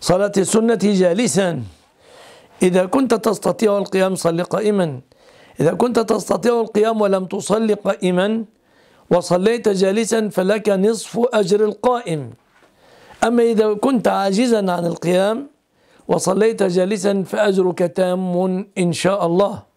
صلاة السنة جالسا إذا كنت تستطيع القيام صل قائما إذا كنت تستطيع القيام ولم تصل قائما وصليت جالسا فلك نصف أجر القائم أما إذا كنت عاجزا عن القيام وصليت جالسا فأجرك تام إن شاء الله